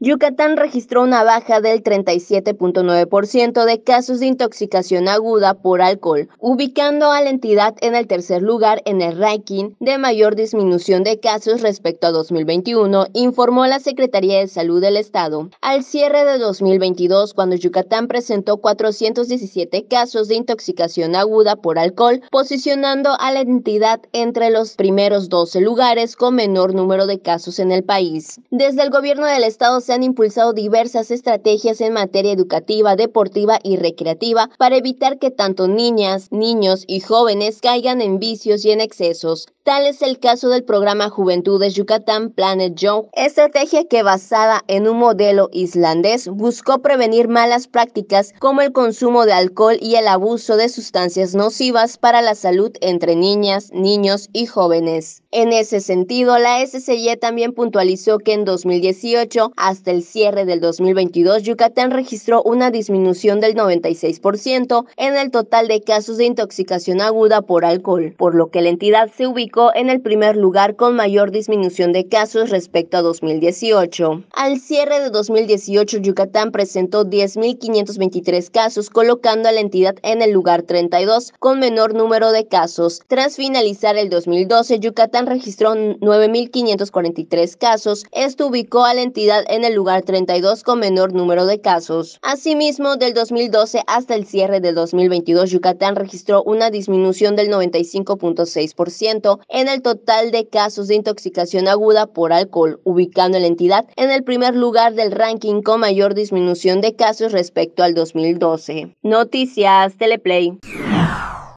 Yucatán registró una baja del 37.9% de casos de intoxicación aguda por alcohol, ubicando a la entidad en el tercer lugar en el ranking de mayor disminución de casos respecto a 2021, informó la Secretaría de Salud del Estado. Al cierre de 2022, cuando Yucatán presentó 417 casos de intoxicación aguda por alcohol, posicionando a la entidad entre los primeros 12 lugares con menor número de casos en el país. Desde el gobierno del Estado se han impulsado diversas estrategias en materia educativa, deportiva y recreativa para evitar que tanto niñas, niños y jóvenes caigan en vicios y en excesos. Tal es el caso del programa Juventudes Yucatán Planet Young, estrategia que basada en un modelo islandés buscó prevenir malas prácticas como el consumo de alcohol y el abuso de sustancias nocivas para la salud entre niñas, niños y jóvenes. En ese sentido, la SCY también puntualizó que en 2018 hasta el cierre del 2022 Yucatán registró una disminución del 96% en el total de casos de intoxicación aguda por alcohol, por lo que la entidad se ubicó en el primer lugar con mayor disminución de casos respecto a 2018. Al cierre de 2018, Yucatán presentó 10.523 casos, colocando a la entidad en el lugar 32 con menor número de casos. Tras finalizar el 2012, Yucatán registró 9.543 casos. Esto ubicó a la entidad en el lugar 32 con menor número de casos. Asimismo, del 2012 hasta el cierre de 2022, Yucatán registró una disminución del 95.6% en el total de casos de intoxicación aguda por alcohol, ubicando la entidad en el primer lugar del ranking con mayor disminución de casos respecto al 2012. Noticias Teleplay.